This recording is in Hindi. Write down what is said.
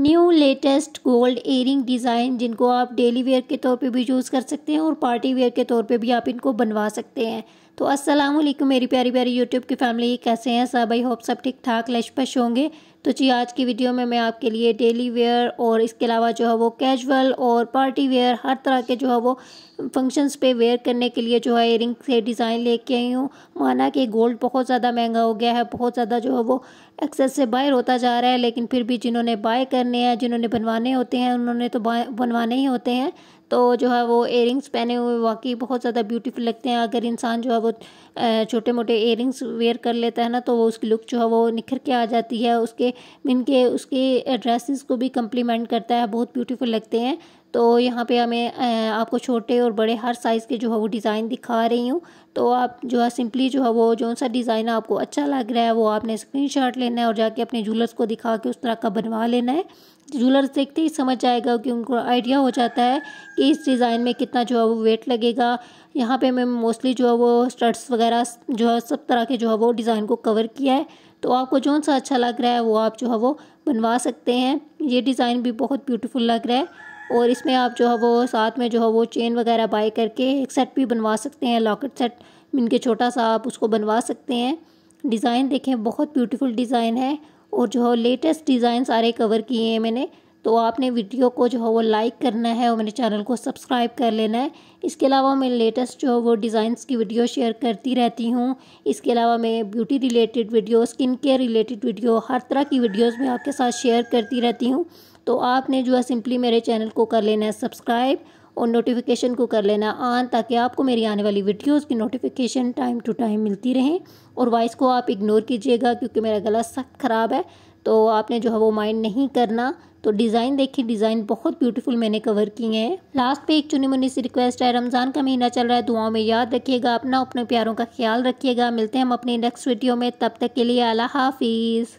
new latest gold earring design जिनको आप डेली वेयर के तौर पे भी यूज़ कर सकते हैं और पार्टी वेयर के तौर पे भी आप इनको बनवा सकते हैं तो अस्सलाम वालेकुम मेरी प्यारी प्यारी यूट्यूब की फैमिली कैसे हैं सब आई होप सब ठीक ठाक लशपश होंगे तो जी आज की वीडियो में मैं आपके लिए डेली वेयर और इसके अलावा जो है वो कैजुअल और पार्टी वेयर हर तरह के जो है वो फंक्शंस पे वेयर करने के लिए जो है एयरिंग से डिज़ाइन लेके आई हूँ माना कि गोल्ड बहुत ज़्यादा महंगा हो गया है बहुत ज़्यादा जो है वो एक्सेस से बाहर होता जा रहा है लेकिन फिर भी जिन्होंने बाय करने हैं जिन्होंने बनवाने होते हैं उन्होंने तो बनवाने ही होते हैं तो जो है वो एयरिंग्स पहने हुए वाकई बहुत ज़्यादा ब्यूटीफुल लगते हैं अगर इंसान जो है वो छोटे मोटे एयरिंग्स वेयर कर लेता है ना तो वो उसकी लुक जो है वो निखर के आ जाती है उसके इनके उसके ड्रेसेस को भी कम्प्लीमेंट करता है बहुत ब्यूटीफुल लगते हैं तो यहाँ पे हमें आपको छोटे और बड़े हर साइज़ के जो है वो डिज़ाइन दिखा रही हूँ तो आप जो है सिंपली जो है वो जो सा डिज़ाइन आपको अच्छा लग रहा है वो आपने स्क्रीनशॉट लेना है और जाके अपने जूलर्स को दिखा के उस तरह का बनवा लेना है जूलर्स देखते ही समझ जाएगा कि उनको आइडिया हो जाता है कि इस डिज़ाइन में कितना जो है वो वेट लगेगा यहाँ पे मैं मोस्टली जो है वो स्टड्स वगैरह जो है सब तरह के जो है वो डिज़ाइन को कवर किया है तो आपको जो सा अच्छा लग रहा है वो आप जो है वो बनवा सकते हैं ये डिज़ाइन भी बहुत ब्यूटीफुल लग रहा है और इसमें आप जो है वो साथ में जो है वो चेन वगैरह बाई करके एक सेट भी बनवा सकते हैं लॉकेट सेट इनके छोटा सा आप उसको बनवा सकते हैं डिज़ाइन देखें बहुत ब्यूटीफुल डिज़ाइन है और जो है लेटेस्ट डिज़ाइन सारे कवर किए हैं मैंने तो आपने वीडियो को जो है वो लाइक करना है और मेरे चैनल को सब्सक्राइब कर लेना है इसके अलावा मैं लेटेस्ट जो है वो डिज़ाइंस की वीडियो शेयर करती रहती हूँ इसके अलावा मैं beauty related video skin care related video हर तरह की वीडियोज़ मैं आपके साथ शेयर करती रहती हूँ तो आपने जो है सिंपली मेरे चैनल को कर लेना है सब्सक्राइब और नोटिफिकेशन को कर लेना ऑन ताकि आपको मेरी आने वाली वीडियोस की नोटिफिकेशन टाइम टू टाइम मिलती रहें और वॉइस को आप इग्नोर कीजिएगा क्योंकि मेरा गला सख्त ख़राब है तो आपने जो है वो माइंड नहीं करना तो डिज़ाइन देखिए डिज़ाइन बहुत ब्यूटीफुल मैंने कवर किए हैं लास्ट पे एक चुनी मुनी सी रिक्वेस्ट है रमज़ान का महीना चल रहा है दुआओं में याद रखिएगा अपना अपने प्यारों का ख्याल रखिएगा मिलते हैं हम अपने नेक्स्ट वीडियो में तब तक के लिए अला हाफिज़